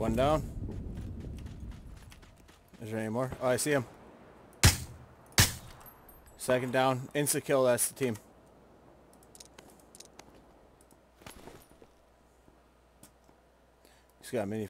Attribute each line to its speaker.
Speaker 1: One down. Is there any more? Oh, I see him. Second down. Insta-kill, that's the team. He's got many